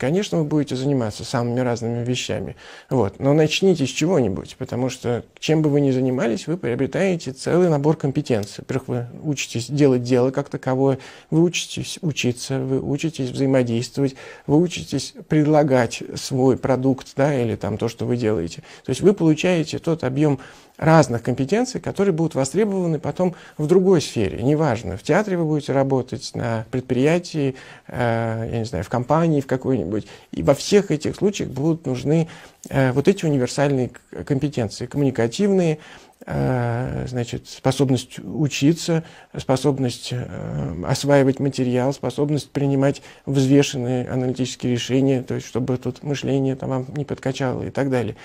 Конечно, вы будете заниматься самыми разными вещами. Вот. Но начните с чего-нибудь, потому что чем бы вы ни занимались, вы приобретаете целый набор компетенций. Во-первых, вы учитесь делать дело как таковое, вы учитесь учиться, вы учитесь взаимодействовать, вы учитесь предлагать свой продукт да, или там, то, что вы делаете. То есть вы получаете тот объем разных компетенций, которые будут востребованы потом в другой сфере. Неважно, в театре вы будете работать, на предприятии, э, я не знаю, в компании, в какой-нибудь быть. И во всех этих случаях будут нужны э, вот эти универсальные э, компетенции, коммуникативные, э, значит, способность учиться, способность осваивать материал, способность принимать взвешенные аналитические решения, то есть чтобы тут мышление там, вам не подкачало и так далее.